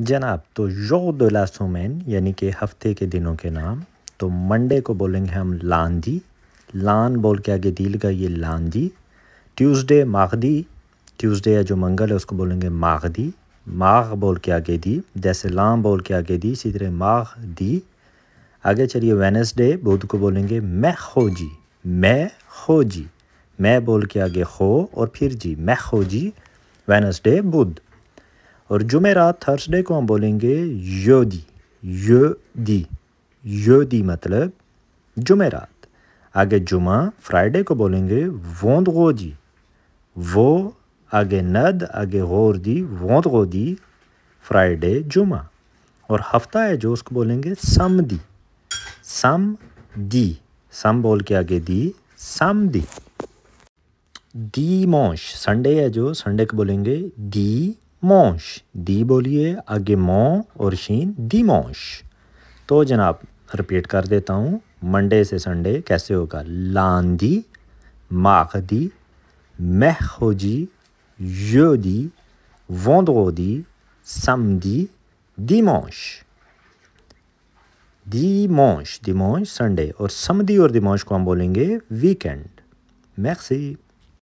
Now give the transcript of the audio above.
जनाब तो जो दो सोमैन यानी कि हफ्ते के दिनों के नाम तो मंडे को बोलेंगे हम लानजी लान बोल के आगे दिल का ये लानजी ट्यूसडे मागदी ट्यूसडे या जो मंगल है उसको बोलेंगे मागदी माघ बोल के आगे दी जैसे लाम बोल के आगे दी इसी तरह माघ दी आगे चलिए वेनसडे बुध को बोलेंगे मैं खो जी मैं खो जी मैं बोल के आगे खो और फिर जी मैं खो जी वेनसडे बुध और जुमेरात थर्सडे को हम बोलेंगे योदी यो दी मतलब जुमेरात आगे जुमा फ्राइडे को बोलेंगे वोंद गो दी वो आगे नद आगे दी वोंद गो दी फ्राइडे जुमा और हफ्ता है जो उसको बोलेंगे सम दी सम दी सम बोल के आगे दी सम दी दी मोश संडे है जो संडे को बोलेंगे दी मोश दी बोलिए आगे मो और शीन दी मोश तो जनाब रिपीट कर देता हूँ मंडे से संडे कैसे होगा लांदी सम दी योदी मोश दी मोश दी मोश संडे और समी और मोश को हम बोलेंगे वीकेंड मैक्सी